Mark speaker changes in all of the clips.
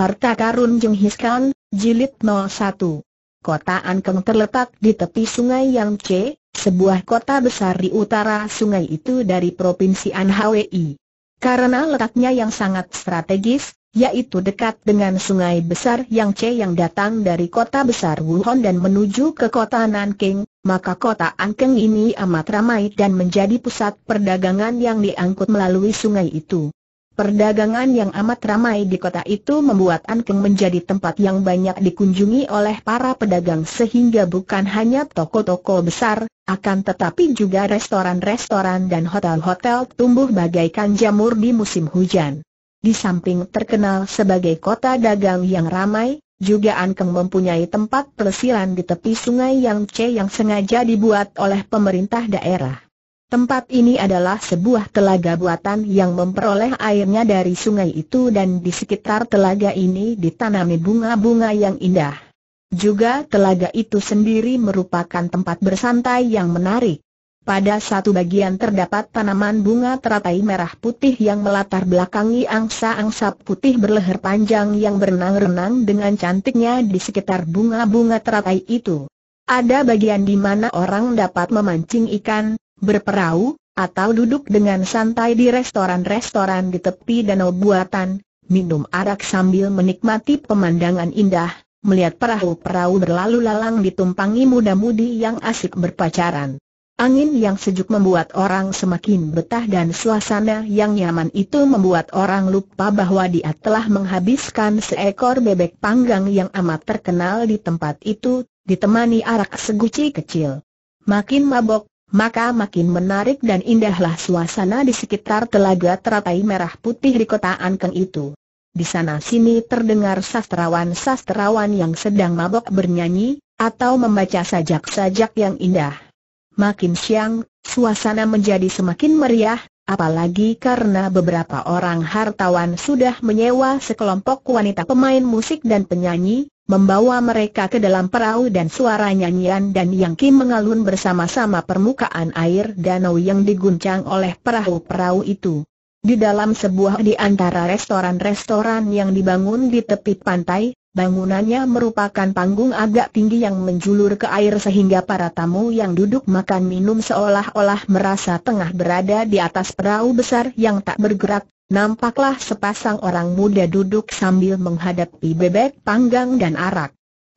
Speaker 1: Harta Karun Jenghis Khan, Jilid 01. Kota Ankeng terletak di tepi sungai Yang C, sebuah kota besar di utara sungai itu dari Provinsi Anhui. Karena letaknya yang sangat strategis, yaitu dekat dengan sungai besar Yang C yang datang dari kota besar Wuhan dan menuju ke kota Nanking, maka kota Ankeng ini amat ramai dan menjadi pusat perdagangan yang diangkut melalui sungai itu. Perdagangan yang amat ramai di kota itu membuat Ankeng menjadi tempat yang banyak dikunjungi oleh para pedagang sehingga bukan hanya toko-toko besar, akan tetapi juga restoran-restoran dan hotel-hotel tumbuh bagaikan jamur di musim hujan. Di samping terkenal sebagai kota dagang yang ramai, juga Ankeng mempunyai tempat pelesiran di tepi sungai Yangce yang sengaja dibuat oleh pemerintah daerah. Tempat ini adalah sebuah telaga buatan yang memperoleh airnya dari sungai itu dan di sekitar telaga ini ditanami bunga-bunga yang indah. Juga telaga itu sendiri merupakan tempat bersantai yang menarik. Pada satu bagian terdapat tanaman bunga teratai merah putih yang melatar belakangi angsa-angsa putih berleher panjang yang berenang-renang dengan cantiknya di sekitar bunga-bunga teratai itu. Ada bagian di mana orang dapat memancing ikan, berperahu, atau duduk dengan santai di restoran-restoran di tepi danau buatan, minum arak sambil menikmati pemandangan indah, melihat perahu-perahu berlalu lalang ditumpangi muda-mudi yang asik berpacaran. Angin yang sejuk membuat orang semakin betah dan suasana yang nyaman itu membuat orang lupa bahwa dia telah menghabiskan seekor bebek panggang yang amat terkenal di tempat itu, ditemani arak seguci kecil. Makin mabok, maka makin menarik dan indahlah suasana di sekitar telaga teratai merah putih di kota Ankeng itu. Di sana-sini terdengar sastrawan-sastrawan yang sedang mabok bernyanyi, atau membaca sajak-sajak yang indah. Makin siang, suasana menjadi semakin meriah, apalagi karena beberapa orang hartawan sudah menyewa sekelompok wanita pemain musik dan penyanyi, membawa mereka ke dalam perahu dan suara nyanyian dan yang Kim mengalun bersama-sama permukaan air danau yang diguncang oleh perahu-perahu itu. Di dalam sebuah di antara restoran-restoran yang dibangun di tepi pantai, bangunannya merupakan panggung agak tinggi yang menjulur ke air sehingga para tamu yang duduk makan minum seolah-olah merasa tengah berada di atas perahu besar yang tak bergerak, nampaklah sepasang orang muda duduk sambil menghadapi bebek panggang dan arak.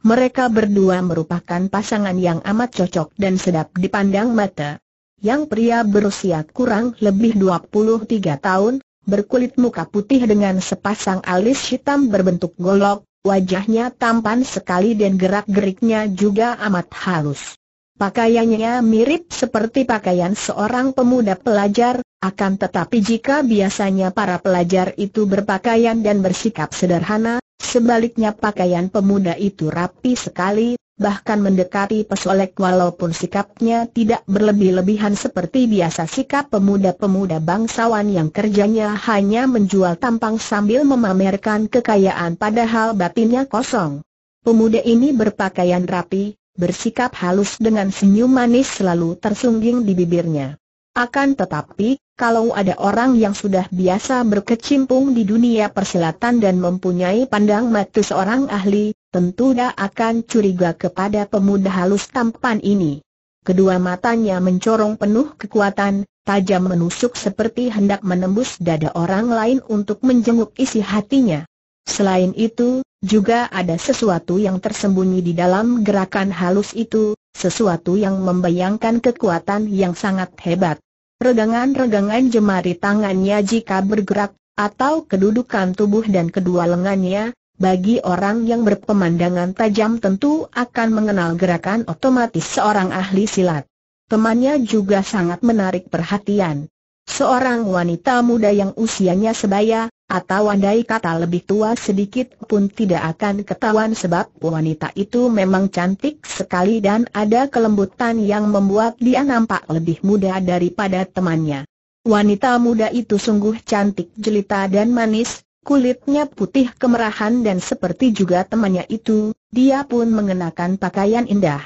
Speaker 1: Mereka berdua merupakan pasangan yang amat cocok dan sedap dipandang mata. Yang pria berusia kurang lebih 23 tahun, berkulit muka putih dengan sepasang alis hitam berbentuk golok, wajahnya tampan sekali dan gerak-geriknya juga amat halus. Pakaiannya mirip seperti pakaian seorang pemuda pelajar, akan tetapi jika biasanya para pelajar itu berpakaian dan bersikap sederhana, sebaliknya pakaian pemuda itu rapi sekali, bahkan mendekati pesolek walaupun sikapnya tidak berlebih-lebihan seperti biasa sikap pemuda-pemuda bangsawan yang kerjanya hanya menjual tampang sambil memamerkan kekayaan padahal batinnya kosong. Pemuda ini berpakaian rapi, bersikap halus dengan senyum manis selalu tersungging di bibirnya. Akan tetapi, kalau ada orang yang sudah biasa berkecimpung di dunia persilatan dan mempunyai pandang mata seorang ahli, tentu dia akan curiga kepada pemuda halus tampan ini. Kedua matanya mencorong penuh kekuatan, tajam menusuk seperti hendak menembus dada orang lain untuk menjenguk isi hatinya. Selain itu, juga ada sesuatu yang tersembunyi di dalam gerakan halus itu, sesuatu yang membayangkan kekuatan yang sangat hebat regangan-regangan jemari tangannya jika bergerak, atau kedudukan tubuh dan kedua lengannya, bagi orang yang berpemandangan tajam tentu akan mengenal gerakan otomatis seorang ahli silat. Temannya juga sangat menarik perhatian. Seorang wanita muda yang usianya sebaya, atau andai kata lebih tua sedikit pun tidak akan ketahuan sebab wanita itu memang cantik sekali dan ada kelembutan yang membuat dia nampak lebih muda daripada temannya. Wanita muda itu sungguh cantik jelita dan manis, kulitnya putih kemerahan dan seperti juga temannya itu, dia pun mengenakan pakaian indah.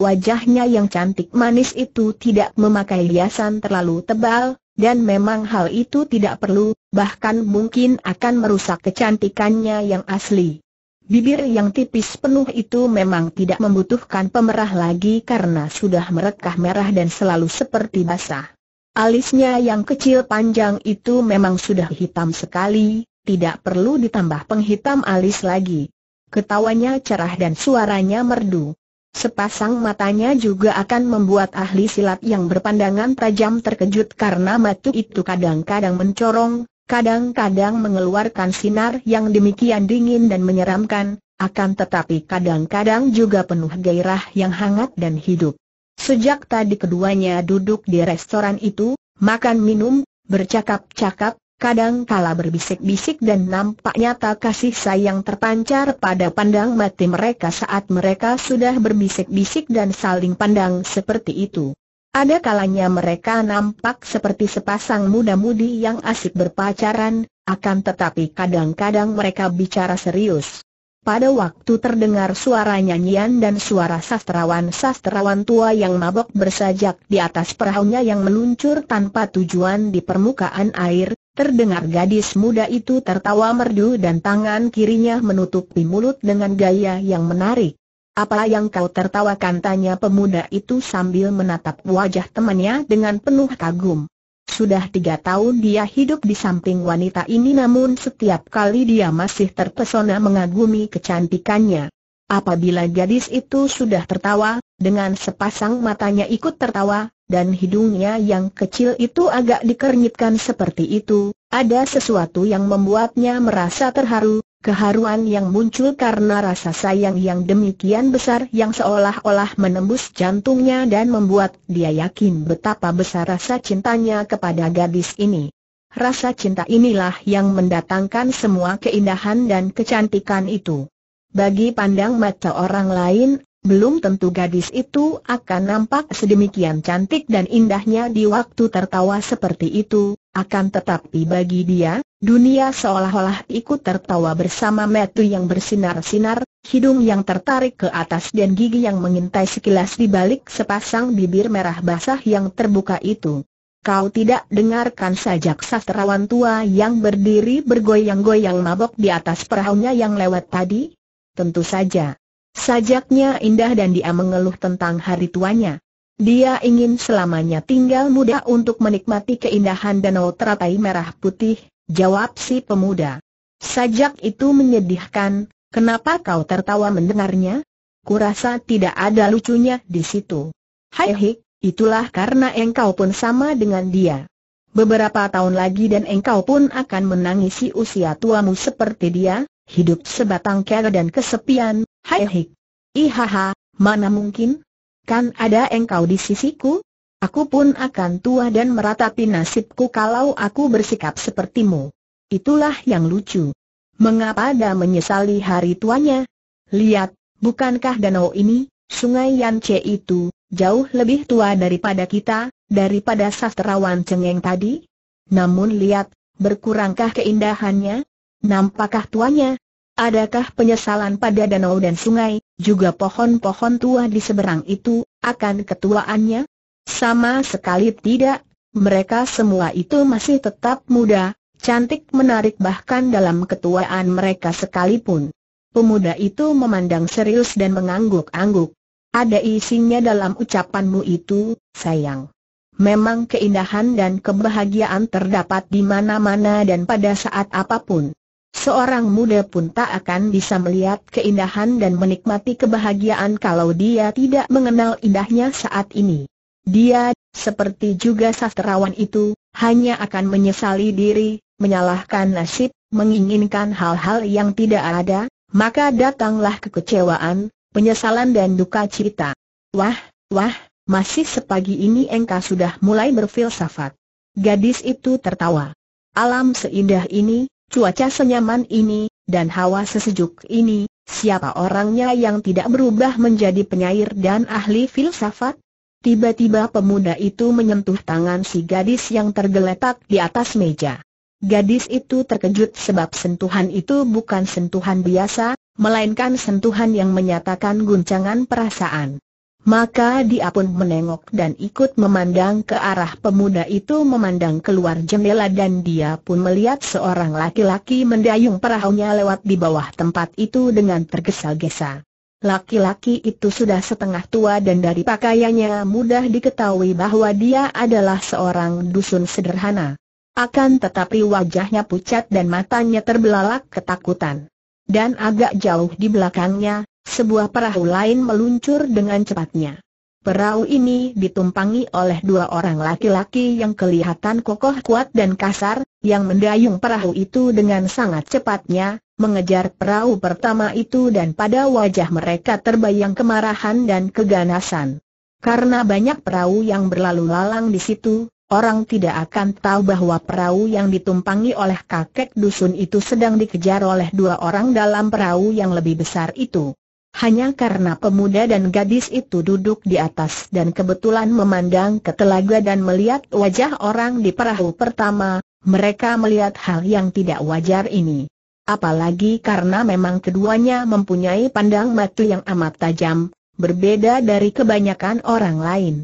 Speaker 1: Wajahnya yang cantik manis itu tidak memakai hiasan terlalu tebal, dan memang hal itu tidak perlu, bahkan mungkin akan merusak kecantikannya yang asli. Bibir yang tipis penuh itu memang tidak membutuhkan pemerah lagi karena sudah merekah merah dan selalu seperti basah. Alisnya yang kecil panjang itu memang sudah hitam sekali, tidak perlu ditambah penghitam alis lagi. Ketawanya cerah dan suaranya merdu. Sepasang matanya juga akan membuat ahli silat yang berpandangan tajam terkejut karena matu itu kadang-kadang mencorong, kadang-kadang mengeluarkan sinar yang demikian dingin dan menyeramkan, akan tetapi kadang-kadang juga penuh gairah yang hangat dan hidup. Sejak tadi keduanya duduk di restoran itu, makan minum, bercakap-cakap, kadang kala berbisik-bisik dan nampaknya tak kasih sayang terpancar pada pandang mati mereka saat mereka sudah berbisik-bisik dan saling pandang seperti itu. Ada kalanya mereka nampak seperti sepasang muda-mudi yang asik berpacaran, akan tetapi kadang-kadang mereka bicara serius. Pada waktu terdengar suara nyanyian dan suara sastrawan-sastrawan tua yang mabok bersajak di atas perahunya yang meluncur tanpa tujuan di permukaan air, Terdengar gadis muda itu tertawa merdu dan tangan kirinya menutupi mulut dengan gaya yang menarik. Apa yang kau tertawakan tanya pemuda itu sambil menatap wajah temannya dengan penuh kagum. Sudah tiga tahun dia hidup di samping wanita ini namun setiap kali dia masih terpesona mengagumi kecantikannya. Apabila gadis itu sudah tertawa, dengan sepasang matanya ikut tertawa, dan hidungnya yang kecil itu agak dikernyitkan seperti itu, ada sesuatu yang membuatnya merasa terharu, keharuan yang muncul karena rasa sayang yang demikian besar yang seolah-olah menembus jantungnya dan membuat dia yakin betapa besar rasa cintanya kepada gadis ini. Rasa cinta inilah yang mendatangkan semua keindahan dan kecantikan itu. Bagi pandang mata orang lain, belum tentu gadis itu akan nampak sedemikian cantik dan indahnya di waktu tertawa seperti itu, akan tetapi bagi dia, dunia seolah-olah ikut tertawa bersama metu yang bersinar-sinar, hidung yang tertarik ke atas dan gigi yang mengintai sekilas di balik sepasang bibir merah basah yang terbuka itu. Kau tidak dengarkan sajak sastrawan tua yang berdiri bergoyang-goyang mabok di atas perahunya yang lewat tadi? tentu saja. Sajaknya indah dan dia mengeluh tentang hari tuanya. Dia ingin selamanya tinggal muda untuk menikmati keindahan danau teratai merah putih, jawab si pemuda. Sajak itu menyedihkan, kenapa kau tertawa mendengarnya? Kurasa tidak ada lucunya di situ. Hai hik, itulah karena engkau pun sama dengan dia. Beberapa tahun lagi dan engkau pun akan menangisi usia tuamu seperti dia, Hidup sebatang kera dan kesepian, hai hik. Ihaha, mana mungkin? Kan ada engkau di sisiku? Aku pun akan tua dan meratapi nasibku kalau aku bersikap sepertimu. Itulah yang lucu. Mengapa ada menyesali hari tuanya? Lihat, bukankah danau ini, sungai Yance itu, jauh lebih tua daripada kita, daripada sastrawan cengeng tadi? Namun lihat, berkurangkah keindahannya? Nampakkah tuanya? Adakah penyesalan pada danau dan sungai, juga pohon-pohon tua di seberang itu, akan ketuaannya? Sama sekali tidak, mereka semua itu masih tetap muda, cantik menarik bahkan dalam ketuaan mereka sekalipun. Pemuda itu memandang serius dan mengangguk-angguk. Ada isinya dalam ucapanmu itu, sayang. Memang keindahan dan kebahagiaan terdapat di mana-mana dan pada saat apapun. Seorang muda pun tak akan bisa melihat keindahan dan menikmati kebahagiaan kalau dia tidak mengenal indahnya saat ini. Dia, seperti juga sastrawan itu, hanya akan menyesali diri, menyalahkan nasib, menginginkan hal-hal yang tidak ada, maka datanglah kekecewaan, penyesalan dan duka cita. Wah, wah, masih sepagi ini engkau sudah mulai berfilsafat. Gadis itu tertawa. Alam seindah ini, Cuaca senyaman ini, dan hawa sesejuk ini, siapa orangnya yang tidak berubah menjadi penyair dan ahli filsafat? Tiba-tiba pemuda itu menyentuh tangan si gadis yang tergeletak di atas meja. Gadis itu terkejut sebab sentuhan itu bukan sentuhan biasa, melainkan sentuhan yang menyatakan guncangan perasaan. Maka dia pun menengok dan ikut memandang ke arah pemuda itu memandang keluar jendela dan dia pun melihat seorang laki-laki mendayung perahunya lewat di bawah tempat itu dengan tergesa-gesa. Laki-laki itu sudah setengah tua dan dari pakaiannya mudah diketahui bahwa dia adalah seorang dusun sederhana. Akan tetapi wajahnya pucat dan matanya terbelalak ketakutan. Dan agak jauh di belakangnya, sebuah perahu lain meluncur dengan cepatnya. Perahu ini ditumpangi oleh dua orang laki-laki yang kelihatan kokoh kuat dan kasar, yang mendayung perahu itu dengan sangat cepatnya, mengejar perahu pertama itu dan pada wajah mereka terbayang kemarahan dan keganasan. Karena banyak perahu yang berlalu lalang di situ, orang tidak akan tahu bahwa perahu yang ditumpangi oleh kakek dusun itu sedang dikejar oleh dua orang dalam perahu yang lebih besar itu hanya karena pemuda dan gadis itu duduk di atas dan kebetulan memandang ke telaga dan melihat wajah orang di perahu pertama, mereka melihat hal yang tidak wajar ini. Apalagi karena memang keduanya mempunyai pandang mata yang amat tajam, berbeda dari kebanyakan orang lain.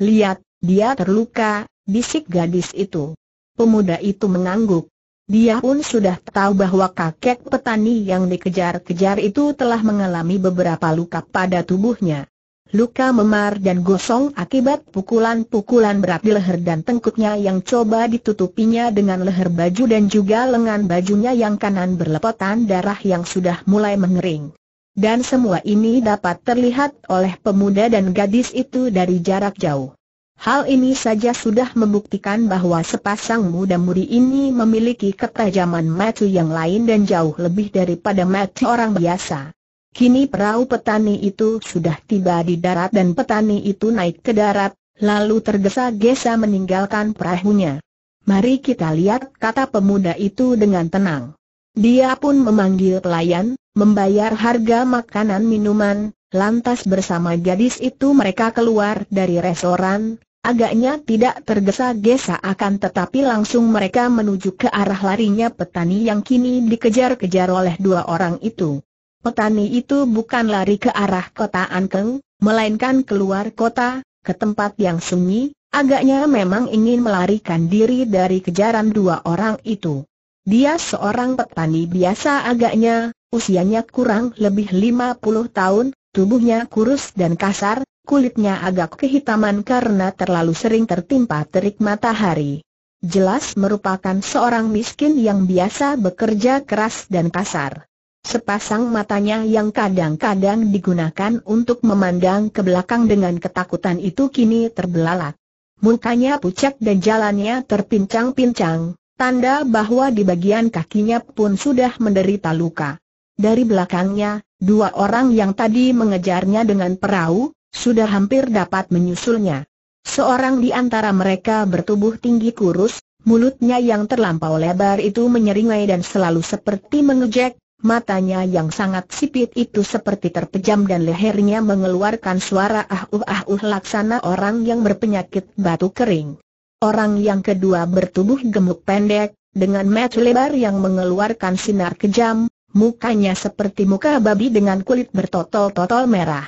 Speaker 1: Lihat, dia terluka, bisik gadis itu. Pemuda itu mengangguk. Dia pun sudah tahu bahwa kakek petani yang dikejar-kejar itu telah mengalami beberapa luka pada tubuhnya. Luka memar dan gosong akibat pukulan-pukulan berat di leher dan tengkuknya yang coba ditutupinya dengan leher baju dan juga lengan bajunya yang kanan berlepotan darah yang sudah mulai mengering. Dan semua ini dapat terlihat oleh pemuda dan gadis itu dari jarak jauh. Hal ini saja sudah membuktikan bahwa sepasang muda mudi ini memiliki ketajaman mata yang lain dan jauh lebih daripada mata orang biasa. Kini perahu petani itu sudah tiba di darat dan petani itu naik ke darat, lalu tergesa-gesa meninggalkan perahunya. Mari kita lihat kata pemuda itu dengan tenang. Dia pun memanggil pelayan, membayar harga makanan minuman, Lantas bersama gadis itu mereka keluar dari restoran, agaknya tidak tergesa-gesa akan tetapi langsung mereka menuju ke arah larinya petani yang kini dikejar-kejar oleh dua orang itu. Petani itu bukan lari ke arah kota Ankeng, melainkan keluar kota, ke tempat yang sunyi, agaknya memang ingin melarikan diri dari kejaran dua orang itu. Dia seorang petani biasa agaknya, usianya kurang lebih 50 tahun, Tubuhnya kurus dan kasar, kulitnya agak kehitaman karena terlalu sering tertimpa terik matahari. Jelas merupakan seorang miskin yang biasa bekerja keras dan kasar. Sepasang matanya yang kadang-kadang digunakan untuk memandang ke belakang dengan ketakutan itu kini terbelalak. Mukanya pucat dan jalannya terpincang-pincang, tanda bahwa di bagian kakinya pun sudah menderita luka. Dari belakangnya, Dua orang yang tadi mengejarnya dengan perahu, sudah hampir dapat menyusulnya. Seorang di antara mereka bertubuh tinggi kurus, mulutnya yang terlampau lebar itu menyeringai dan selalu seperti mengejek, matanya yang sangat sipit itu seperti terpejam dan lehernya mengeluarkan suara ah uh ah uh laksana orang yang berpenyakit batu kering. Orang yang kedua bertubuh gemuk pendek, dengan mata lebar yang mengeluarkan sinar kejam, Mukanya seperti muka babi dengan kulit bertotol-totol merah.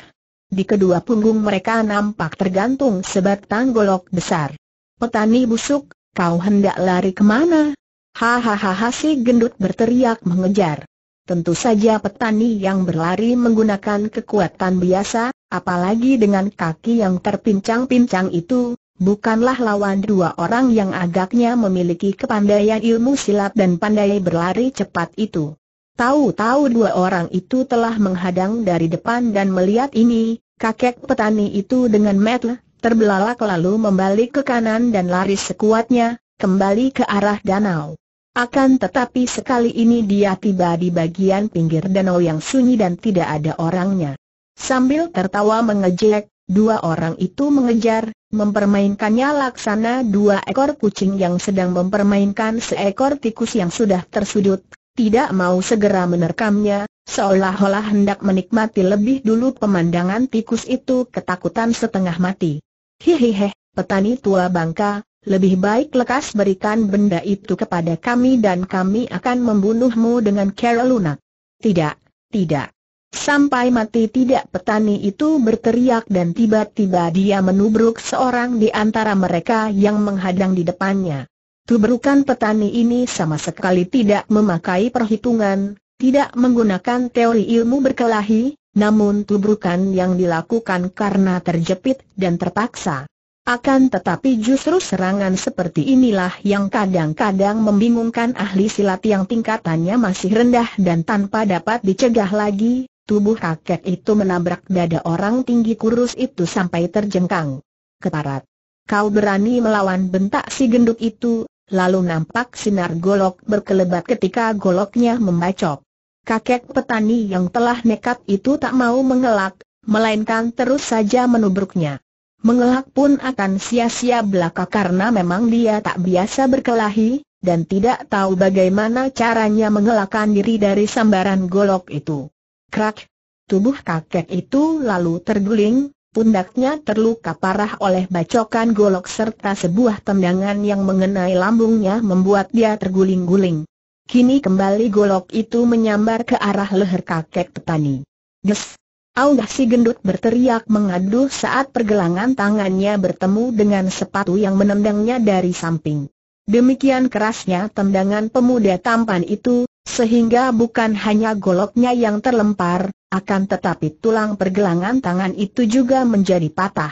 Speaker 1: Di kedua punggung mereka nampak tergantung sebatang golok besar. Petani busuk, kau hendak lari kemana? Hahaha si gendut berteriak mengejar. Tentu saja petani yang berlari menggunakan kekuatan biasa, apalagi dengan kaki yang terpincang-pincang itu, bukanlah lawan dua orang yang agaknya memiliki kepandaian ilmu silat dan pandai berlari cepat itu. Tahu-tahu dua orang itu telah menghadang dari depan dan melihat ini, kakek petani itu dengan metel, terbelalak lalu membalik ke kanan dan lari sekuatnya, kembali ke arah danau. Akan tetapi sekali ini dia tiba di bagian pinggir danau yang sunyi dan tidak ada orangnya. Sambil tertawa mengejek, dua orang itu mengejar, mempermainkannya laksana dua ekor kucing yang sedang mempermainkan seekor tikus yang sudah tersudut tidak mau segera menerkamnya, seolah-olah hendak menikmati lebih dulu pemandangan tikus itu ketakutan setengah mati. Hihihe, petani tua bangka, lebih baik lekas berikan benda itu kepada kami dan kami akan membunuhmu dengan cara lunak. Tidak, tidak. Sampai mati tidak petani itu berteriak dan tiba-tiba dia menubruk seorang di antara mereka yang menghadang di depannya. Tubrukan petani ini sama sekali tidak memakai perhitungan, tidak menggunakan teori ilmu berkelahi, namun tubrukan yang dilakukan karena terjepit dan terpaksa. Akan tetapi justru serangan seperti inilah yang kadang-kadang membingungkan ahli silat yang tingkatannya masih rendah dan tanpa dapat dicegah lagi, tubuh kakek itu menabrak dada orang tinggi kurus itu sampai terjengkang. Keparat! Kau berani melawan bentak si genduk itu, Lalu nampak sinar golok berkelebat ketika goloknya membacok. Kakek petani yang telah nekat itu tak mau mengelak, melainkan terus saja menubruknya. Mengelak pun akan sia-sia belaka karena memang dia tak biasa berkelahi, dan tidak tahu bagaimana caranya mengelakkan diri dari sambaran golok itu. Krak! Tubuh kakek itu lalu terguling, pundaknya terluka parah oleh bacokan golok serta sebuah tendangan yang mengenai lambungnya membuat dia terguling-guling. Kini kembali golok itu menyambar ke arah leher kakek petani. Des! Aungah si gendut berteriak mengadu saat pergelangan tangannya bertemu dengan sepatu yang menendangnya dari samping. Demikian kerasnya tendangan pemuda tampan itu, sehingga bukan hanya goloknya yang terlempar, akan tetapi tulang pergelangan tangan itu juga menjadi patah.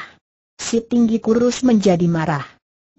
Speaker 1: Si tinggi kurus menjadi marah.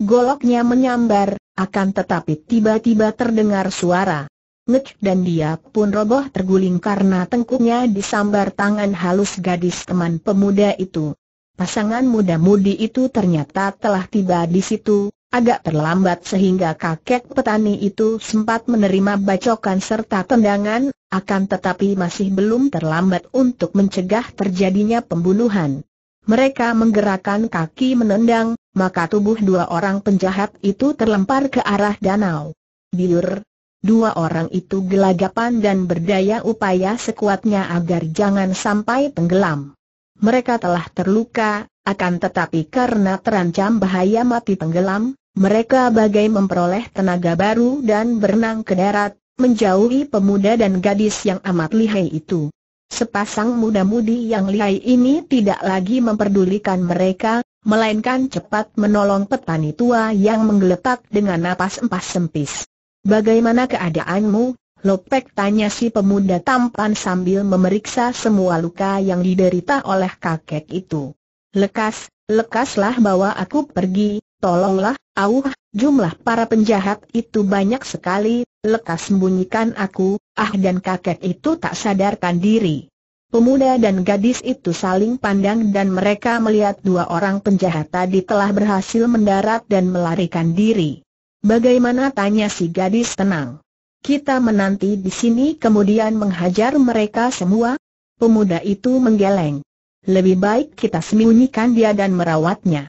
Speaker 1: Goloknya menyambar, akan tetapi tiba-tiba terdengar suara. Ngec dan dia pun roboh terguling karena tengkuknya disambar tangan halus gadis teman pemuda itu. Pasangan muda-mudi itu ternyata telah tiba di situ, Agak terlambat sehingga kakek petani itu sempat menerima bacokan serta tendangan, akan tetapi masih belum terlambat untuk mencegah terjadinya pembunuhan. Mereka menggerakkan kaki menendang, maka tubuh dua orang penjahat itu terlempar ke arah danau. Biur, Dua orang itu gelagapan dan berdaya upaya sekuatnya agar jangan sampai tenggelam. Mereka telah terluka, akan tetapi karena terancam bahaya mati tenggelam, mereka bagai memperoleh tenaga baru dan berenang ke darat, menjauhi pemuda dan gadis yang amat lihai itu. Sepasang muda-mudi yang lihai ini tidak lagi memperdulikan mereka, melainkan cepat menolong petani tua yang menggeletak dengan napas empas sempis. Bagaimana keadaanmu? Lopek tanya si pemuda tampan sambil memeriksa semua luka yang diderita oleh kakek itu. Lekas, lekaslah bawa aku pergi, Tolonglah, auh, jumlah para penjahat itu banyak sekali, lekas sembunyikan aku, ah dan kakek itu tak sadarkan diri. Pemuda dan gadis itu saling pandang dan mereka melihat dua orang penjahat tadi telah berhasil mendarat dan melarikan diri. Bagaimana tanya si gadis tenang. Kita menanti di sini kemudian menghajar mereka semua? Pemuda itu menggeleng. Lebih baik kita sembunyikan dia dan merawatnya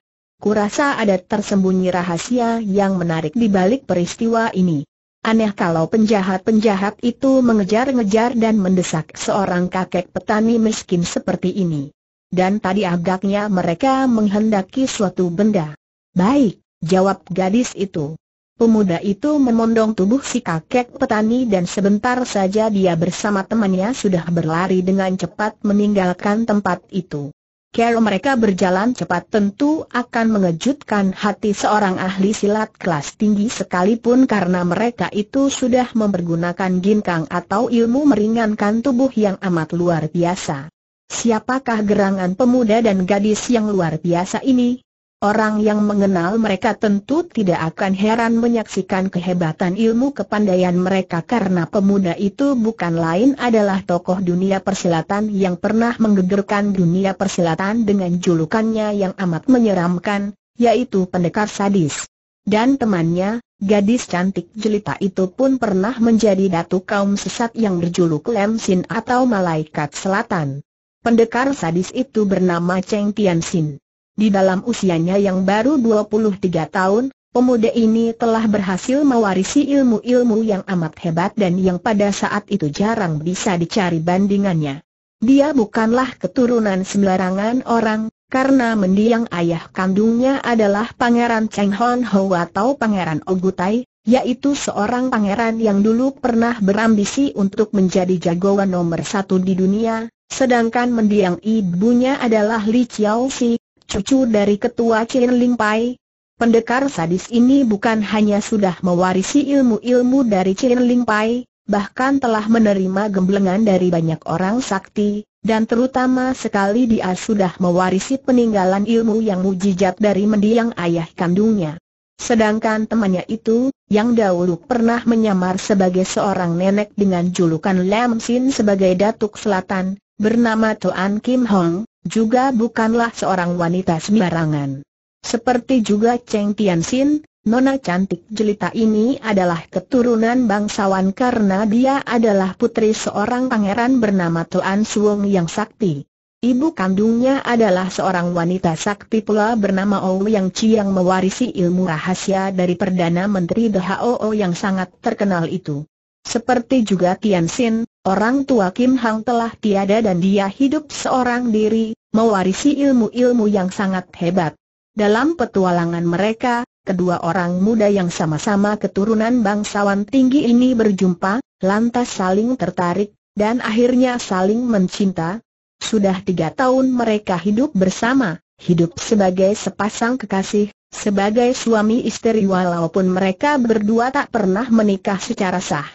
Speaker 1: kurasa ada tersembunyi rahasia yang menarik di balik peristiwa ini. Aneh kalau penjahat-penjahat itu mengejar-ngejar dan mendesak seorang kakek petani miskin seperti ini. Dan tadi agaknya mereka menghendaki suatu benda. Baik, jawab gadis itu. Pemuda itu memondong tubuh si kakek petani dan sebentar saja dia bersama temannya sudah berlari dengan cepat meninggalkan tempat itu. Kalau mereka berjalan cepat tentu akan mengejutkan hati seorang ahli silat kelas tinggi sekalipun karena mereka itu sudah mempergunakan ginkang atau ilmu meringankan tubuh yang amat luar biasa. Siapakah gerangan pemuda dan gadis yang luar biasa ini? Orang yang mengenal mereka tentu tidak akan heran menyaksikan kehebatan ilmu kepandaian mereka karena pemuda itu bukan lain adalah tokoh dunia persilatan yang pernah menggegerkan dunia persilatan dengan julukannya yang amat menyeramkan, yaitu pendekar sadis. Dan temannya, gadis cantik jelita itu pun pernah menjadi datu kaum sesat yang berjuluk Lemsin atau Malaikat Selatan. Pendekar sadis itu bernama Cheng Tianxin. Di dalam usianya yang baru 23 tahun, pemuda ini telah berhasil mewarisi ilmu-ilmu yang amat hebat dan yang pada saat itu jarang bisa dicari bandingannya. Dia bukanlah keturunan sembarangan orang, karena mendiang ayah kandungnya adalah Pangeran Cheng Hon Ho atau Pangeran Ogutai, yaitu seorang pangeran yang dulu pernah berambisi untuk menjadi jagoan nomor satu di dunia, sedangkan mendiang ibunya adalah Li Chiao Si, cucu dari ketua Chin Ling Pai. Pendekar sadis ini bukan hanya sudah mewarisi ilmu-ilmu dari Chin Ling Pai, bahkan telah menerima gemblengan dari banyak orang sakti, dan terutama sekali dia sudah mewarisi peninggalan ilmu yang mujizat dari mendiang ayah kandungnya. Sedangkan temannya itu, yang dahulu pernah menyamar sebagai seorang nenek dengan julukan Lam Sin sebagai Datuk Selatan, bernama Tuan Kim Hong, juga bukanlah seorang wanita sembarangan. Seperti juga Cheng Tianxin, nona cantik jelita ini adalah keturunan bangsawan karena dia adalah putri seorang pangeran bernama Tuan Suong yang sakti. Ibu kandungnya adalah seorang wanita sakti pula bernama Ou Yang Chi yang mewarisi ilmu rahasia dari Perdana Menteri Dahoo yang sangat terkenal itu. Seperti juga Tianxin, Orang tua Kim Hang telah tiada dan dia hidup seorang diri, mewarisi ilmu-ilmu yang sangat hebat. Dalam petualangan mereka, kedua orang muda yang sama-sama keturunan bangsawan tinggi ini berjumpa, lantas saling tertarik, dan akhirnya saling mencinta. Sudah tiga tahun mereka hidup bersama, hidup sebagai sepasang kekasih, sebagai suami istri walaupun mereka berdua tak pernah menikah secara sah.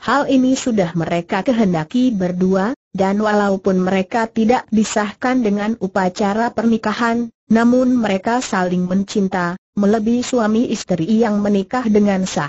Speaker 1: Hal ini sudah mereka kehendaki berdua, dan walaupun mereka tidak disahkan dengan upacara pernikahan, namun mereka saling mencinta, melebihi suami istri yang menikah dengan sah.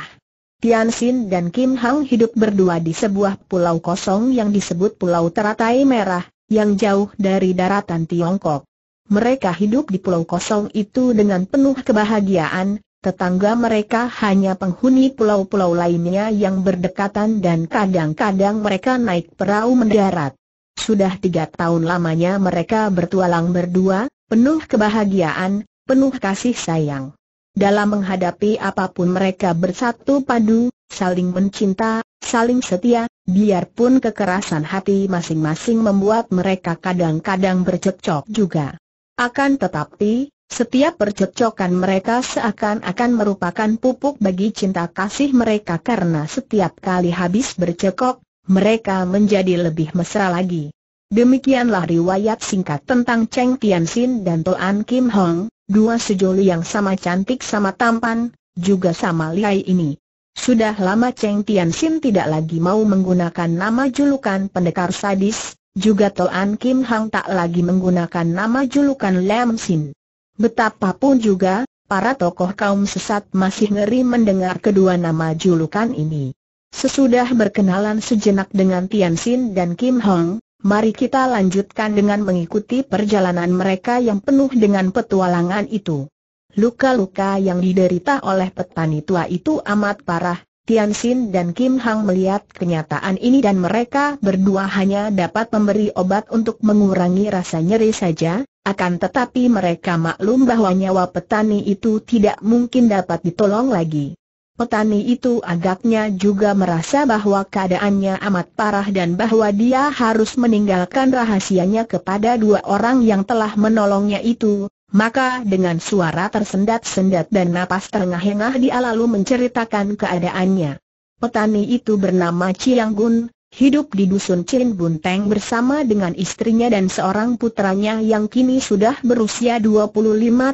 Speaker 1: Tian Xin dan Kim Hang hidup berdua di sebuah pulau kosong yang disebut Pulau Teratai Merah, yang jauh dari daratan Tiongkok. Mereka hidup di pulau kosong itu dengan penuh kebahagiaan, Tetangga mereka hanya penghuni pulau-pulau lainnya yang berdekatan dan kadang-kadang mereka naik perahu mendarat. Sudah tiga tahun lamanya mereka bertualang berdua, penuh kebahagiaan, penuh kasih sayang. Dalam menghadapi apapun mereka bersatu padu, saling mencinta, saling setia, biarpun kekerasan hati masing-masing membuat mereka kadang-kadang bercekcok juga. Akan tetapi, setiap percocokan mereka seakan-akan merupakan pupuk bagi cinta kasih mereka karena setiap kali habis bercekok, mereka menjadi lebih mesra lagi. Demikianlah riwayat singkat tentang Cheng Tianxin dan Toan Kim Hong, dua sejoli yang sama cantik sama tampan, juga sama liai ini. Sudah lama Cheng Tianxin tidak lagi mau menggunakan nama julukan pendekar sadis, juga Toan Kim Hong tak lagi menggunakan nama julukan Lam Sin. Betapapun juga, para tokoh kaum sesat masih ngeri mendengar kedua nama julukan ini. Sesudah berkenalan sejenak dengan Tian Xin dan Kim Hong, mari kita lanjutkan dengan mengikuti perjalanan mereka yang penuh dengan petualangan itu. Luka-luka yang diderita oleh petani tua itu amat parah, Tian Xin dan Kim Hang melihat kenyataan ini dan mereka berdua hanya dapat memberi obat untuk mengurangi rasa nyeri saja, akan tetapi mereka maklum bahwa nyawa petani itu tidak mungkin dapat ditolong lagi. Petani itu agaknya juga merasa bahwa keadaannya amat parah dan bahwa dia harus meninggalkan rahasianya kepada dua orang yang telah menolongnya itu, maka dengan suara tersendat-sendat dan napas terengah-engah dia lalu menceritakan keadaannya. Petani itu bernama Chiang Gun, Hidup di dusun Cin Bunteng bersama dengan istrinya dan seorang putranya yang kini sudah berusia 25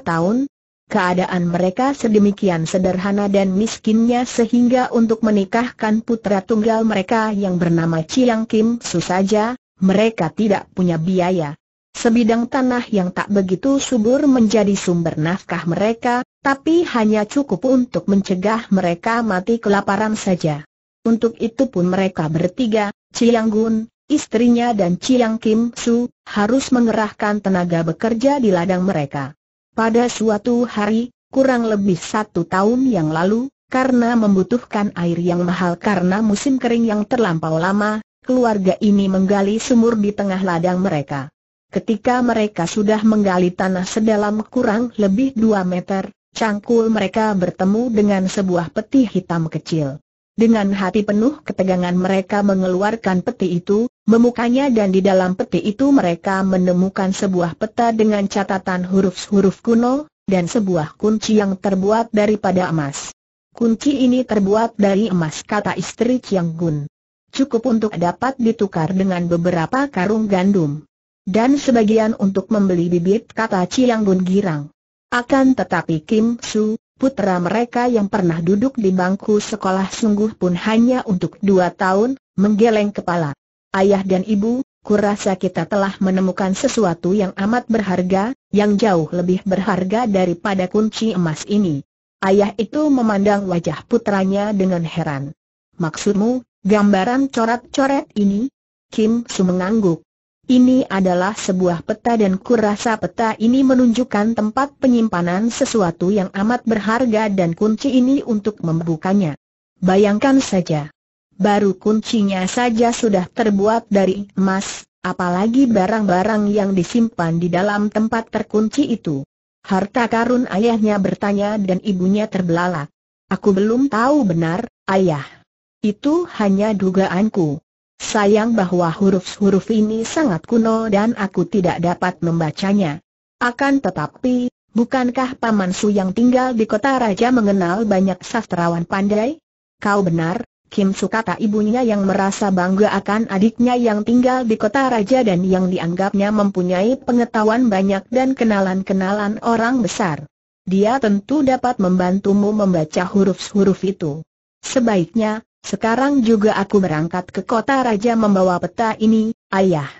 Speaker 1: tahun, keadaan mereka sedemikian sederhana dan miskinnya sehingga untuk menikahkan putra tunggal mereka yang bernama Chiang Kim Su saja, mereka tidak punya biaya. Sebidang tanah yang tak begitu subur menjadi sumber nafkah mereka, tapi hanya cukup untuk mencegah mereka mati kelaparan saja. Untuk itu pun mereka bertiga, Chiang Gun, istrinya dan Chiang Kim Su, harus mengerahkan tenaga bekerja di ladang mereka. Pada suatu hari, kurang lebih satu tahun yang lalu, karena membutuhkan air yang mahal karena musim kering yang terlampau lama, keluarga ini menggali sumur di tengah ladang mereka. Ketika mereka sudah menggali tanah sedalam kurang lebih dua meter, cangkul mereka bertemu dengan sebuah peti hitam kecil. Dengan hati penuh ketegangan mereka mengeluarkan peti itu, memukanya dan di dalam peti itu mereka menemukan sebuah peta dengan catatan huruf-huruf kuno, dan sebuah kunci yang terbuat daripada emas. Kunci ini terbuat dari emas kata istri Chiang Gun. Cukup untuk dapat ditukar dengan beberapa karung gandum. Dan sebagian untuk membeli bibit kata Chiang Gun girang. Akan tetapi Kim Su, putra mereka yang pernah duduk di bangku sekolah sungguh pun hanya untuk dua tahun, menggeleng kepala. Ayah dan ibu, kurasa kita telah menemukan sesuatu yang amat berharga, yang jauh lebih berharga daripada kunci emas ini. Ayah itu memandang wajah putranya dengan heran. Maksudmu, gambaran coret-coret ini? Kim Su mengangguk. Ini adalah sebuah peta dan kurasa peta ini menunjukkan tempat penyimpanan sesuatu yang amat berharga dan kunci ini untuk membukanya. Bayangkan saja. Baru kuncinya saja sudah terbuat dari emas, apalagi barang-barang yang disimpan di dalam tempat terkunci itu. Harta karun ayahnya bertanya dan ibunya terbelalak. Aku belum tahu benar, ayah. Itu hanya dugaanku. Sayang bahwa huruf-huruf ini sangat kuno dan aku tidak dapat membacanya. Akan tetapi, bukankah Paman Su yang tinggal di kota raja mengenal banyak sastrawan pandai? Kau benar, Kim Su kata ibunya yang merasa bangga akan adiknya yang tinggal di kota raja dan yang dianggapnya mempunyai pengetahuan banyak dan kenalan-kenalan orang besar. Dia tentu dapat membantumu membaca huruf-huruf itu. Sebaiknya, sekarang juga aku berangkat ke kota raja membawa peta ini, ayah.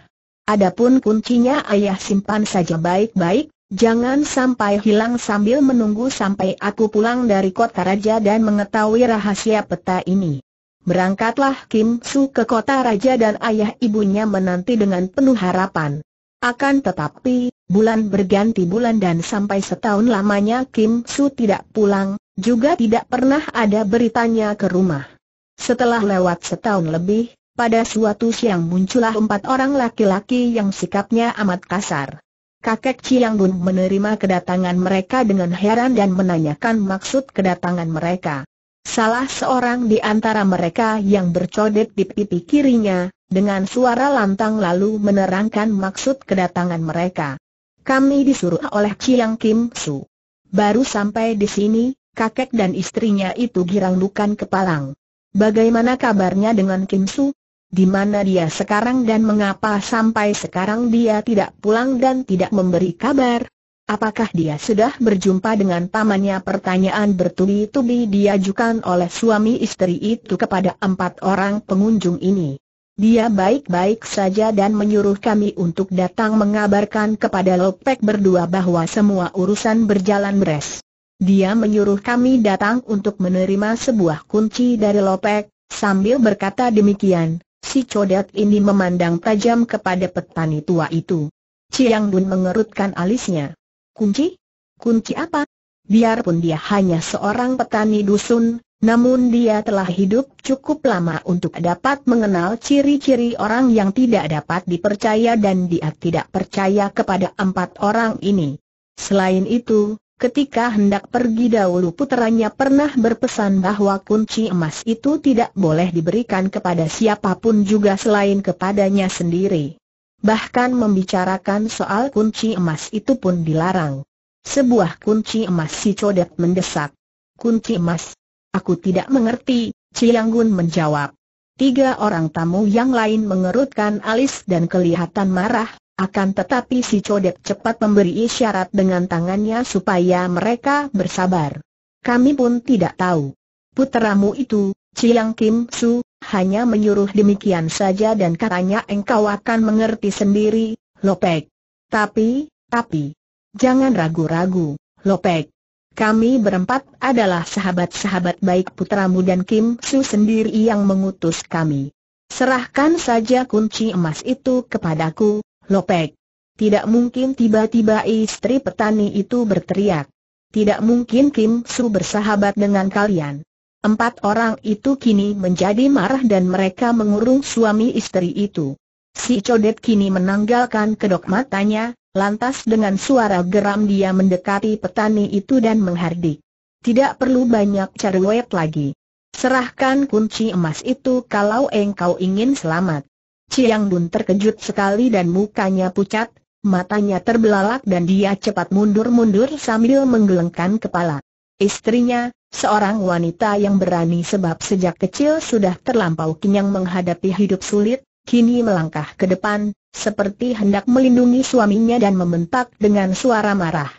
Speaker 1: Adapun kuncinya ayah simpan saja baik-baik, jangan sampai hilang sambil menunggu sampai aku pulang dari kota raja dan mengetahui rahasia peta ini. Berangkatlah Kim Su ke kota raja dan ayah ibunya menanti dengan penuh harapan. Akan tetapi, bulan berganti bulan dan sampai setahun lamanya Kim Su tidak pulang, juga tidak pernah ada beritanya ke rumah. Setelah lewat setahun lebih, pada suatu siang muncullah empat orang laki-laki yang sikapnya amat kasar. Kakek Chiang Bun menerima kedatangan mereka dengan heran dan menanyakan maksud kedatangan mereka. Salah seorang di antara mereka yang bercodet di pipi kirinya, dengan suara lantang lalu menerangkan maksud kedatangan mereka. Kami disuruh oleh Chiang Kim Su. Baru sampai di sini, kakek dan istrinya itu girang bukan kepalang. Bagaimana kabarnya dengan Kim Su? Di mana dia sekarang dan mengapa sampai sekarang dia tidak pulang dan tidak memberi kabar? Apakah dia sudah berjumpa dengan pamannya? Pertanyaan bertubi-tubi diajukan oleh suami istri itu kepada empat orang pengunjung ini. Dia baik-baik saja dan menyuruh kami untuk datang mengabarkan kepada Lopek berdua bahwa semua urusan berjalan beres. Dia menyuruh kami datang untuk menerima sebuah kunci dari Lopek, sambil berkata demikian, si codet ini memandang tajam kepada petani tua itu. Ciang Bun mengerutkan alisnya. Kunci? Kunci apa? Biarpun dia hanya seorang petani dusun, namun dia telah hidup cukup lama untuk dapat mengenal ciri-ciri orang yang tidak dapat dipercaya dan dia tidak percaya kepada empat orang ini. Selain itu, Ketika hendak pergi dahulu puteranya pernah berpesan bahwa kunci emas itu tidak boleh diberikan kepada siapapun juga selain kepadanya sendiri. Bahkan membicarakan soal kunci emas itu pun dilarang. Sebuah kunci emas si codet mendesak. Kunci emas? Aku tidak mengerti, Cianggun menjawab. Tiga orang tamu yang lain mengerutkan alis dan kelihatan marah, akan tetapi si codet cepat memberi isyarat dengan tangannya supaya mereka bersabar. Kami pun tidak tahu. Puteramu itu, cilang Kim Su, hanya menyuruh demikian saja dan katanya engkau akan mengerti sendiri, Lopek. Tapi, tapi, jangan ragu-ragu, Lopek. Kami berempat adalah sahabat-sahabat baik putramu dan Kim Su sendiri yang mengutus kami. Serahkan saja kunci emas itu kepadaku, Lopek. Tidak mungkin tiba-tiba istri petani itu berteriak. Tidak mungkin Kim Su bersahabat dengan kalian. Empat orang itu kini menjadi marah dan mereka mengurung suami istri itu. Si Codet kini menanggalkan kedok matanya, lantas dengan suara geram dia mendekati petani itu dan menghardik. Tidak perlu banyak cari cerewet lagi. Serahkan kunci emas itu kalau engkau ingin selamat. Ciang Bun terkejut sekali dan mukanya pucat, matanya terbelalak dan dia cepat mundur-mundur sambil menggelengkan kepala. Istrinya, seorang wanita yang berani sebab sejak kecil sudah terlampau kenyang menghadapi hidup sulit, kini melangkah ke depan, seperti hendak melindungi suaminya dan membentak dengan suara marah.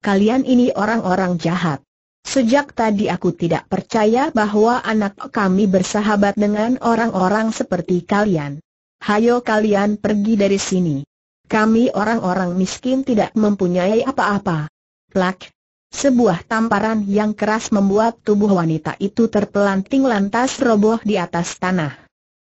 Speaker 1: Kalian ini orang-orang jahat. Sejak tadi aku tidak percaya bahwa anak kami bersahabat dengan orang-orang seperti kalian hayo kalian pergi dari sini. Kami orang-orang miskin tidak mempunyai apa-apa. Plak. Sebuah tamparan yang keras membuat tubuh wanita itu terpelanting lantas roboh di atas tanah.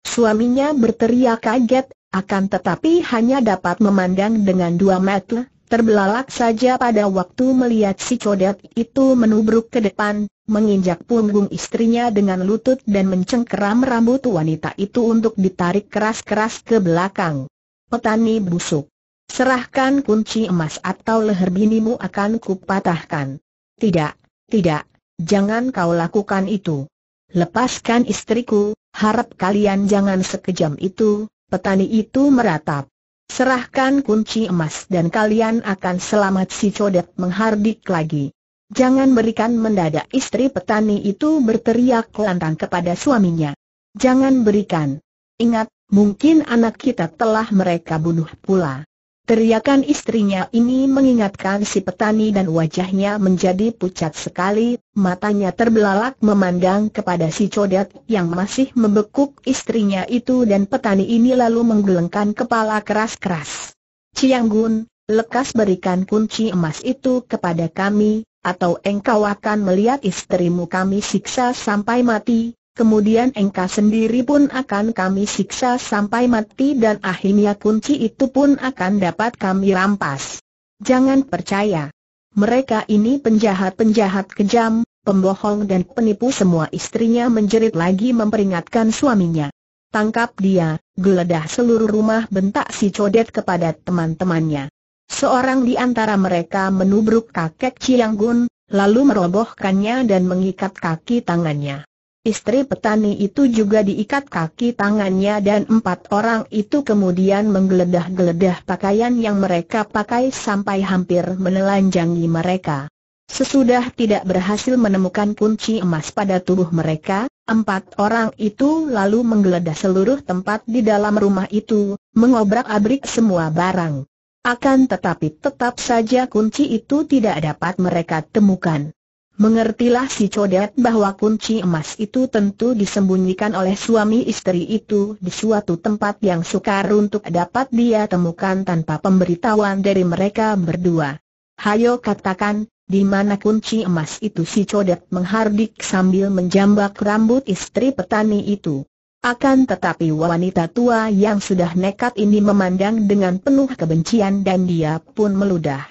Speaker 1: Suaminya berteriak kaget, akan tetapi hanya dapat memandang dengan dua mata, terbelalak saja pada waktu melihat si codet itu menubruk ke depan, menginjak punggung istrinya dengan lutut dan mencengkeram rambut wanita itu untuk ditarik keras-keras ke belakang. Petani busuk. Serahkan kunci emas atau leher binimu akan kupatahkan. Tidak, tidak, jangan kau lakukan itu. Lepaskan istriku, harap kalian jangan sekejam itu, petani itu meratap. Serahkan kunci emas dan kalian akan selamat si codet menghardik lagi. Jangan berikan mendadak istri petani itu berteriak lantang kepada suaminya. Jangan berikan. Ingat, mungkin anak kita telah mereka bunuh pula. Teriakan istrinya ini mengingatkan si petani dan wajahnya menjadi pucat sekali, matanya terbelalak memandang kepada si codet yang masih membekuk istrinya itu dan petani ini lalu menggelengkan kepala keras-keras. Cianggun, lekas berikan kunci emas itu kepada kami, atau engkau akan melihat istrimu kami siksa sampai mati, kemudian engkau sendiri pun akan kami siksa sampai mati dan akhirnya kunci itu pun akan dapat kami rampas. Jangan percaya. Mereka ini penjahat-penjahat kejam, pembohong dan penipu semua istrinya menjerit lagi memperingatkan suaminya. Tangkap dia, geledah seluruh rumah bentak si codet kepada teman-temannya. Seorang di antara mereka menubruk kakek Cianggun, lalu merobohkannya dan mengikat kaki tangannya. Istri petani itu juga diikat kaki tangannya dan empat orang itu kemudian menggeledah-geledah pakaian yang mereka pakai sampai hampir menelanjangi mereka. Sesudah tidak berhasil menemukan kunci emas pada tubuh mereka, empat orang itu lalu menggeledah seluruh tempat di dalam rumah itu, mengobrak-abrik semua barang. Akan tetapi tetap saja kunci itu tidak dapat mereka temukan. Mengertilah si codet bahwa kunci emas itu tentu disembunyikan oleh suami istri itu di suatu tempat yang sukar untuk dapat dia temukan tanpa pemberitahuan dari mereka berdua. Hayo katakan, di mana kunci emas itu si codet menghardik sambil menjambak rambut istri petani itu. Akan tetapi wanita tua yang sudah nekat ini memandang dengan penuh kebencian dan dia pun meludah.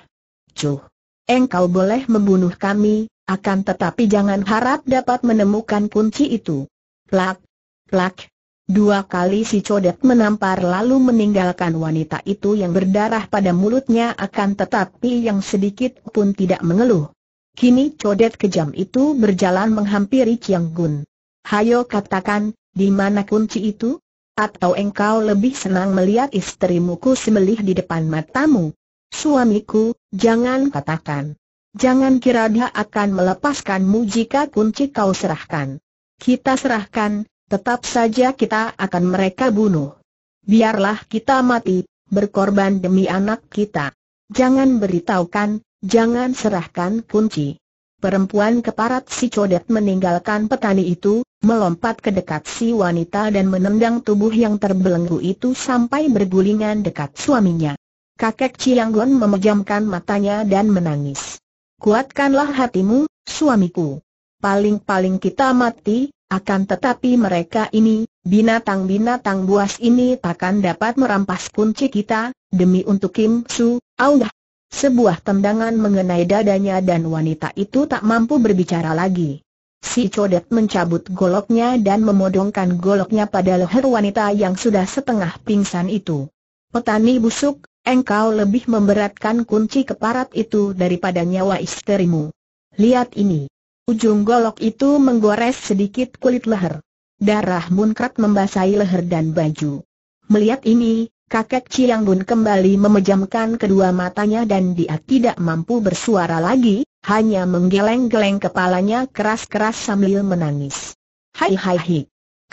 Speaker 1: Cuh, engkau boleh membunuh kami, akan tetapi jangan harap dapat menemukan kunci itu. Plak, plak. Dua kali si codet menampar lalu meninggalkan wanita itu yang berdarah pada mulutnya akan tetapi yang sedikit pun tidak mengeluh. Kini codet kejam itu berjalan menghampiri Chiang Gun. Hayo katakan, di mana kunci itu? Atau engkau lebih senang melihat istrimu ku semelih di depan matamu? Suamiku, jangan katakan. Jangan kira dia akan melepaskanmu jika kunci kau serahkan. Kita serahkan, tetap saja kita akan mereka bunuh. Biarlah kita mati, berkorban demi anak kita. Jangan beritahukan, jangan serahkan kunci. Perempuan keparat si codet meninggalkan petani itu, melompat ke dekat si wanita dan menendang tubuh yang terbelenggu itu sampai bergulingan dekat suaminya. Kakek Cianggon memejamkan matanya dan menangis. Kuatkanlah hatimu, suamiku. Paling-paling kita mati, akan tetapi mereka ini, binatang-binatang buas ini takkan dapat merampas kunci kita, demi untuk Kim Su, Aungah. Sebuah tendangan mengenai dadanya dan wanita itu tak mampu berbicara lagi. Si codet mencabut goloknya dan memodongkan goloknya pada leher wanita yang sudah setengah pingsan itu. Petani busuk, engkau lebih memberatkan kunci keparat itu daripada nyawa isterimu. Lihat ini. Ujung golok itu menggores sedikit kulit leher. Darah munkrat membasahi leher dan baju. Melihat ini, kakek Chiang Bun kembali memejamkan kedua matanya dan dia tidak mampu bersuara lagi, hanya menggeleng-geleng kepalanya keras-keras sambil menangis. Hai hai hai.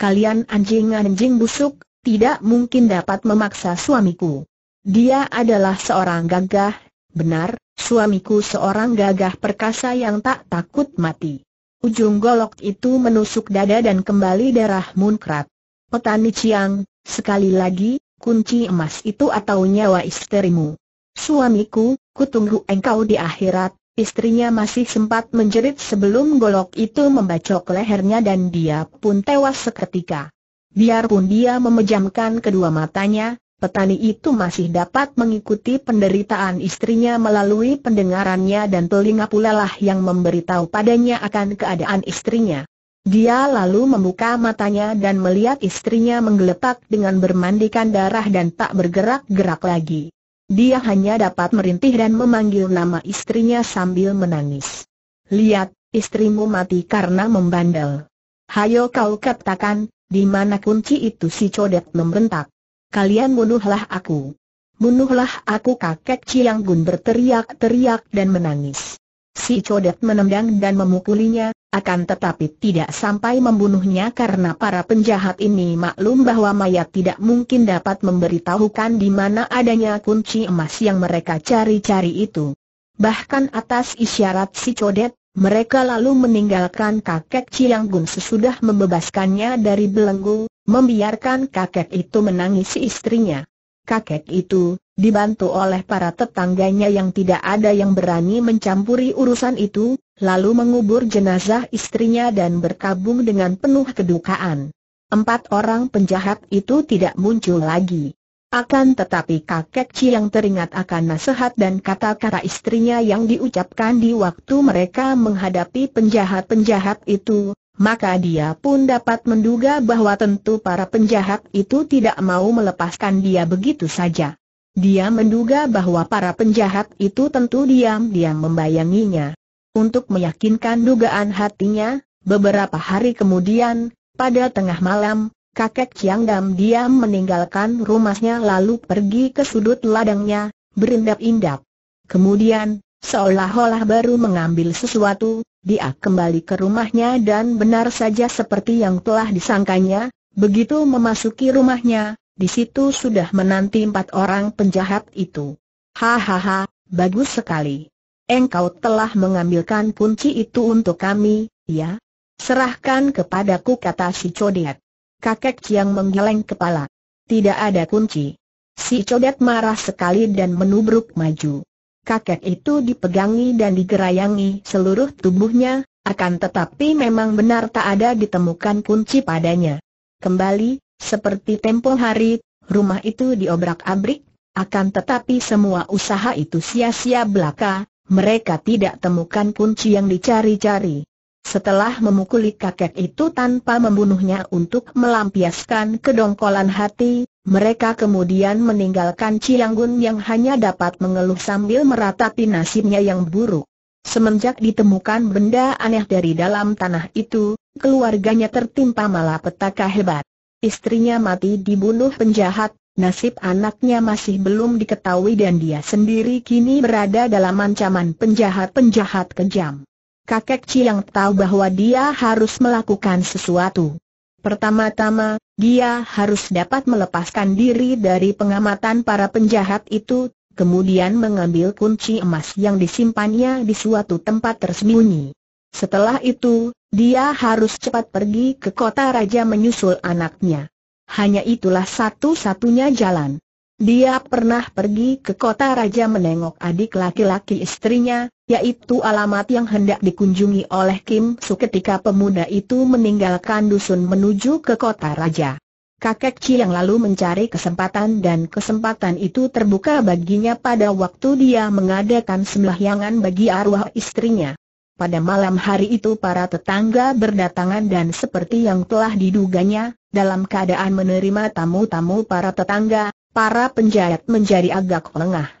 Speaker 1: Kalian anjing-anjing busuk, tidak mungkin dapat memaksa suamiku. Dia adalah seorang gagah, benar, suamiku seorang gagah perkasa yang tak takut mati. Ujung golok itu menusuk dada dan kembali darah munkrat. Petani Ciang, sekali lagi, kunci emas itu atau nyawa istrimu. Suamiku, kutunggu engkau di akhirat, istrinya masih sempat menjerit sebelum golok itu membacok lehernya dan dia pun tewas seketika. Biarpun dia memejamkan kedua matanya, petani itu masih dapat mengikuti penderitaan istrinya melalui pendengarannya dan telinga pula lah yang memberitahu padanya akan keadaan istrinya. Dia lalu membuka matanya dan melihat istrinya menggeletak dengan bermandikan darah dan tak bergerak-gerak lagi. Dia hanya dapat merintih dan memanggil nama istrinya sambil menangis. Lihat, istrimu mati karena membandel. Hayo kau katakan, di mana kunci itu si codet membentak kalian bunuhlah aku. Bunuhlah aku kakek Chiang Gun berteriak-teriak dan menangis. Si Codet menendang dan memukulinya, akan tetapi tidak sampai membunuhnya karena para penjahat ini maklum bahwa mayat tidak mungkin dapat memberitahukan di mana adanya kunci emas yang mereka cari-cari itu. Bahkan atas isyarat si Codet, mereka lalu meninggalkan kakek Gun sesudah membebaskannya dari belenggu, membiarkan kakek itu menangisi istrinya. Kakek itu, dibantu oleh para tetangganya yang tidak ada yang berani mencampuri urusan itu, lalu mengubur jenazah istrinya dan berkabung dengan penuh kedukaan. Empat orang penjahat itu tidak muncul lagi. Akan tetapi kakek Ci yang teringat akan nasihat dan kata-kata istrinya yang diucapkan di waktu mereka menghadapi penjahat-penjahat itu, maka dia pun dapat menduga bahwa tentu para penjahat itu tidak mau melepaskan dia begitu saja. Dia menduga bahwa para penjahat itu tentu diam-diam membayanginya. Untuk meyakinkan dugaan hatinya, beberapa hari kemudian, pada tengah malam, kakek Chiang Dam diam meninggalkan rumahnya lalu pergi ke sudut ladangnya, berindap indap Kemudian, Seolah-olah baru mengambil sesuatu, dia kembali ke rumahnya dan benar saja seperti yang telah disangkanya, begitu memasuki rumahnya, di situ sudah menanti empat orang penjahat itu. Hahaha, bagus sekali. Engkau telah mengambilkan kunci itu untuk kami, ya? Serahkan kepadaku kata si Codet. Kakek yang menggeleng kepala. Tidak ada kunci. Si Codet marah sekali dan menubruk maju kakek itu dipegangi dan digerayangi seluruh tubuhnya, akan tetapi memang benar tak ada ditemukan kunci padanya. Kembali, seperti tempo hari, rumah itu diobrak-abrik, akan tetapi semua usaha itu sia-sia belaka, mereka tidak temukan kunci yang dicari-cari. Setelah memukuli kakek itu tanpa membunuhnya untuk melampiaskan kedongkolan hati, mereka kemudian meninggalkan Cianggun yang hanya dapat mengeluh sambil meratapi nasibnya yang buruk. Semenjak ditemukan benda aneh dari dalam tanah itu, keluarganya tertimpa malapetaka hebat. Istrinya mati dibunuh penjahat, nasib anaknya masih belum diketahui dan dia sendiri kini berada dalam ancaman penjahat-penjahat kejam. Kakek Ciang tahu bahwa dia harus melakukan sesuatu. Pertama-tama, dia harus dapat melepaskan diri dari pengamatan para penjahat itu, kemudian mengambil kunci emas yang disimpannya di suatu tempat tersembunyi. Setelah itu, dia harus cepat pergi ke kota raja menyusul anaknya. Hanya itulah satu-satunya jalan. Dia pernah pergi ke kota raja menengok adik laki-laki istrinya, yaitu alamat yang hendak dikunjungi oleh Kim Su ketika pemuda itu meninggalkan dusun menuju ke kota raja. Kakek Ci yang lalu mencari kesempatan dan kesempatan itu terbuka baginya pada waktu dia mengadakan sembahyangan bagi arwah istrinya. Pada malam hari itu para tetangga berdatangan dan seperti yang telah diduganya, dalam keadaan menerima tamu-tamu para tetangga, para penjahat menjadi agak lengah.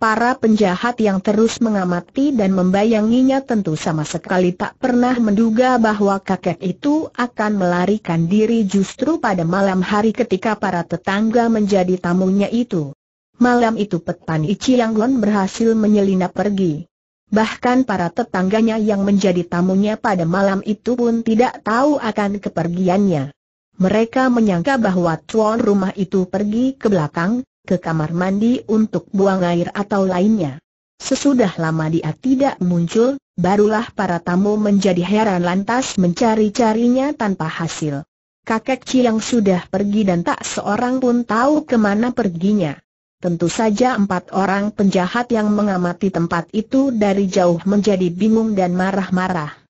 Speaker 1: Para penjahat yang terus mengamati dan membayanginya tentu sama sekali tak pernah menduga bahwa kakek itu akan melarikan diri justru pada malam hari ketika para tetangga menjadi tamunya itu. Malam itu Petpan Ichi Yanggon berhasil menyelinap pergi. Bahkan para tetangganya yang menjadi tamunya pada malam itu pun tidak tahu akan kepergiannya. Mereka menyangka bahwa tuan rumah itu pergi ke belakang, ke kamar mandi untuk buang air atau lainnya. Sesudah lama dia tidak muncul, barulah para tamu menjadi heran lantas mencari-carinya tanpa hasil. Kakek Ciang sudah pergi dan tak seorang pun tahu kemana perginya. Tentu saja empat orang penjahat yang mengamati tempat itu dari jauh menjadi bingung dan marah-marah.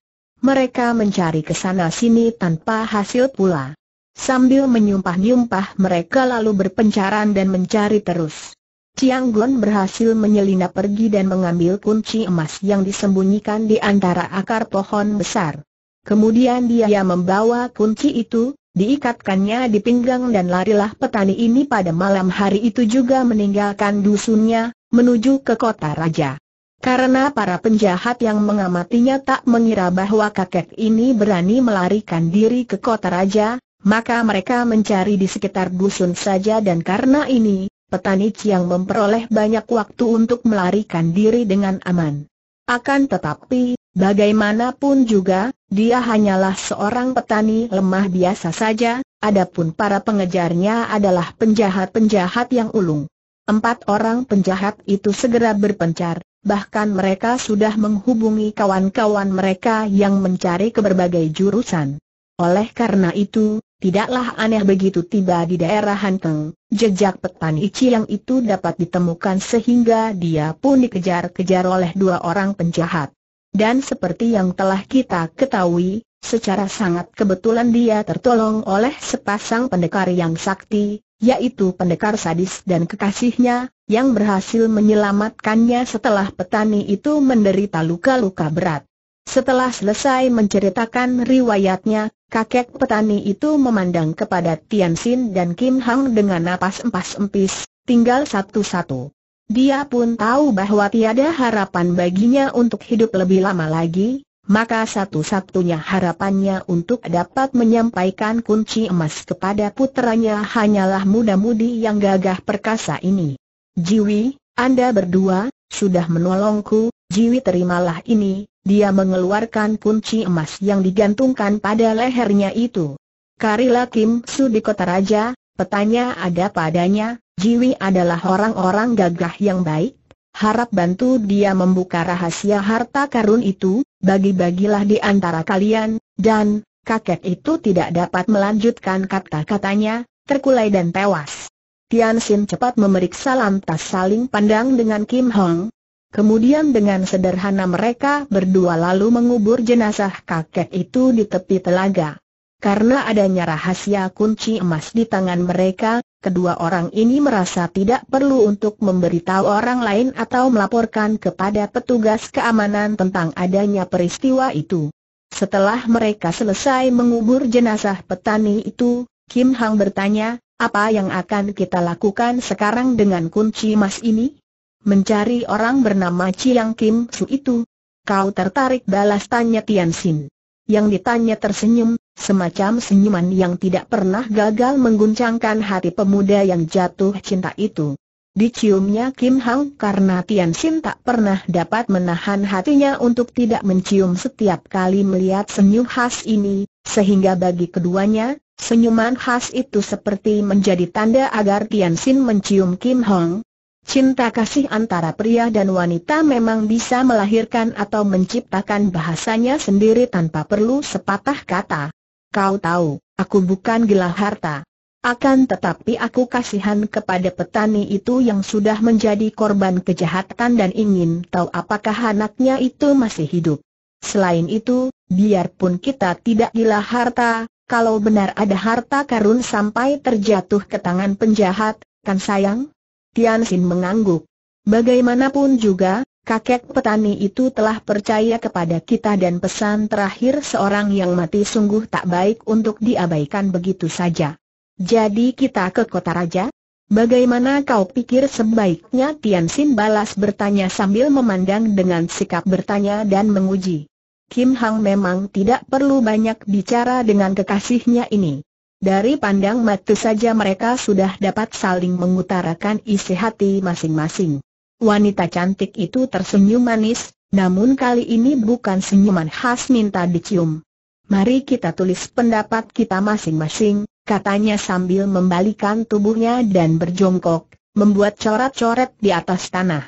Speaker 1: Mereka mencari ke sana sini tanpa hasil pula. Sambil menyumpah-nyumpah mereka lalu berpencaran dan mencari terus. Chiang Gon berhasil menyelinap pergi dan mengambil kunci emas yang disembunyikan di antara akar pohon besar. Kemudian dia membawa kunci itu, diikatkannya di pinggang dan larilah petani ini pada malam hari itu juga meninggalkan dusunnya, menuju ke kota raja. Karena para penjahat yang mengamatinya tak mengira bahwa kakek ini berani melarikan diri ke kota raja, maka mereka mencari di sekitar dusun saja dan karena ini, petani Ciang memperoleh banyak waktu untuk melarikan diri dengan aman. Akan tetapi, bagaimanapun juga, dia hanyalah seorang petani lemah biasa saja, adapun para pengejarnya adalah penjahat-penjahat yang ulung. Empat orang penjahat itu segera berpencar, bahkan mereka sudah menghubungi kawan-kawan mereka yang mencari ke berbagai jurusan. Oleh karena itu, Tidaklah aneh begitu tiba di daerah Hanteng, jejak petani Iciang itu dapat ditemukan sehingga dia pun dikejar-kejar oleh dua orang penjahat. Dan seperti yang telah kita ketahui, secara sangat kebetulan dia tertolong oleh sepasang pendekar yang sakti, yaitu pendekar sadis dan kekasihnya, yang berhasil menyelamatkannya setelah petani itu menderita luka-luka berat. Setelah selesai menceritakan riwayatnya, Kakek petani itu memandang kepada Tian Xin dan Kim Hang dengan napas empas empis, tinggal satu-satu. Dia pun tahu bahwa tiada harapan baginya untuk hidup lebih lama lagi, maka satu-satunya harapannya untuk dapat menyampaikan kunci emas kepada putranya hanyalah muda-mudi yang gagah perkasa ini. Jiwi, Anda berdua, sudah menolongku, Jiwi terimalah ini, dia mengeluarkan kunci emas yang digantungkan pada lehernya itu. Karila Kim Su di kota raja, petanya ada padanya, Jiwi adalah orang-orang gagah yang baik. Harap bantu dia membuka rahasia harta karun itu, bagi-bagilah di antara kalian, dan, kakek itu tidak dapat melanjutkan kata-katanya, terkulai dan tewas. Tian Xin cepat memeriksa lantas saling pandang dengan Kim Hong, Kemudian dengan sederhana mereka berdua lalu mengubur jenazah kakek itu di tepi telaga. Karena adanya rahasia kunci emas di tangan mereka, kedua orang ini merasa tidak perlu untuk memberitahu orang lain atau melaporkan kepada petugas keamanan tentang adanya peristiwa itu. Setelah mereka selesai mengubur jenazah petani itu, Kim Hang bertanya, apa yang akan kita lakukan sekarang dengan kunci emas ini? Mencari orang bernama Chiang Kim Su itu. Kau tertarik balas tanya Tian Xin. Yang ditanya tersenyum, semacam senyuman yang tidak pernah gagal mengguncangkan hati pemuda yang jatuh cinta itu. Diciumnya Kim Hang karena Tian Xin tak pernah dapat menahan hatinya untuk tidak mencium setiap kali melihat senyum khas ini, sehingga bagi keduanya, senyuman khas itu seperti menjadi tanda agar Tian Xin mencium Kim Hang, Cinta kasih antara pria dan wanita memang bisa melahirkan atau menciptakan bahasanya sendiri tanpa perlu sepatah kata. Kau tahu, aku bukan gila harta. Akan tetapi aku kasihan kepada petani itu yang sudah menjadi korban kejahatan dan ingin tahu apakah anaknya itu masih hidup. Selain itu, biarpun kita tidak gila harta, kalau benar ada harta karun sampai terjatuh ke tangan penjahat, kan sayang? Tian Xin mengangguk. Bagaimanapun juga, kakek petani itu telah percaya kepada kita dan pesan terakhir seorang yang mati sungguh tak baik untuk diabaikan begitu saja. Jadi kita ke kota raja? Bagaimana kau pikir sebaiknya Tian Xin balas bertanya sambil memandang dengan sikap bertanya dan menguji. Kim Hang memang tidak perlu banyak bicara dengan kekasihnya ini. Dari pandang mata saja mereka sudah dapat saling mengutarakan isi hati masing-masing. Wanita cantik itu tersenyum manis, namun kali ini bukan senyuman khas minta dicium. Mari kita tulis pendapat kita masing-masing, katanya sambil membalikan tubuhnya dan berjongkok, membuat coret-coret di atas tanah.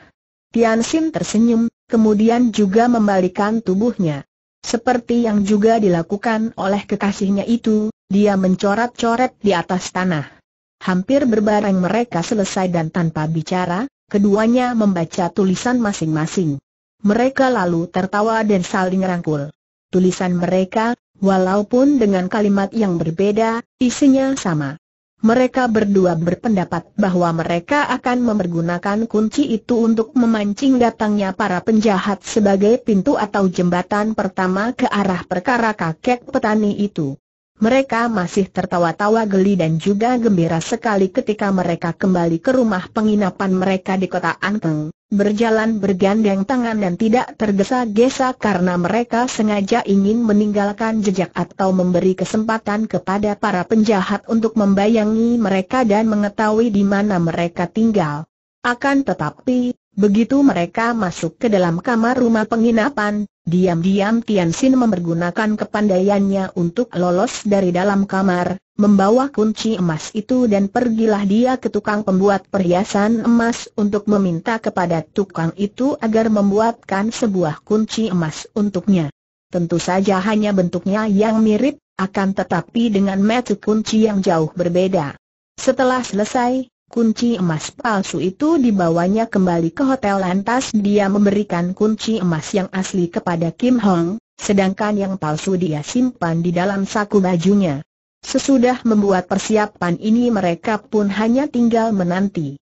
Speaker 1: Tian Xin tersenyum, kemudian juga membalikan tubuhnya. Seperti yang juga dilakukan oleh kekasihnya itu, dia mencoret-coret di atas tanah. Hampir berbareng mereka selesai dan tanpa bicara, keduanya membaca tulisan masing-masing. Mereka lalu tertawa dan saling rangkul. Tulisan mereka, walaupun dengan kalimat yang berbeda, isinya sama. Mereka berdua berpendapat bahwa mereka akan mempergunakan kunci itu untuk memancing datangnya para penjahat sebagai pintu atau jembatan pertama ke arah perkara kakek petani itu. Mereka masih tertawa-tawa geli dan juga gembira sekali ketika mereka kembali ke rumah penginapan mereka di kota Anteng, berjalan bergandeng tangan dan tidak tergesa-gesa karena mereka sengaja ingin meninggalkan jejak atau memberi kesempatan kepada para penjahat untuk membayangi mereka dan mengetahui di mana mereka tinggal. Akan tetapi, begitu mereka masuk ke dalam kamar rumah penginapan, Diam-diam Tian Xin mempergunakan kepandaiannya untuk lolos dari dalam kamar, membawa kunci emas itu dan pergilah dia ke tukang pembuat perhiasan emas untuk meminta kepada tukang itu agar membuatkan sebuah kunci emas untuknya. Tentu saja hanya bentuknya yang mirip, akan tetapi dengan metode kunci yang jauh berbeda. Setelah selesai, Kunci emas palsu itu dibawanya kembali ke hotel lantas dia memberikan kunci emas yang asli kepada Kim Hong, sedangkan yang palsu dia simpan di dalam saku bajunya. Sesudah membuat persiapan ini mereka pun hanya tinggal menanti.